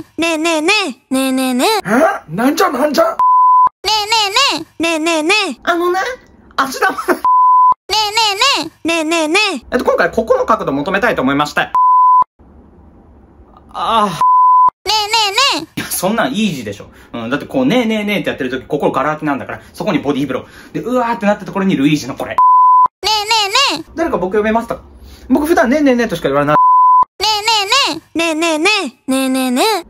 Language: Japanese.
ねえねえねえ。ねえねえねえ。えなんじゃなんじゃねえねえねえ。ねえねえねえ。あのね、足玉。ねえねえねえ。ねえねえねえ。えっと、今回ここの角度求めたいと思いまして。ああ。ねえねえねえ。いや、そんなんイージーでしょ。うん、だってこう、ねえねえねえってやってる時、心こガラ空きなんだから、そこにボディーブロー。で、うわーってなったところにルイージのこれ。ねえねえねえ。誰か僕呼べますか僕普段ねえねえねえとしか言われない。ねえねえねえ。ねえねえねえ。ねえねえねえ。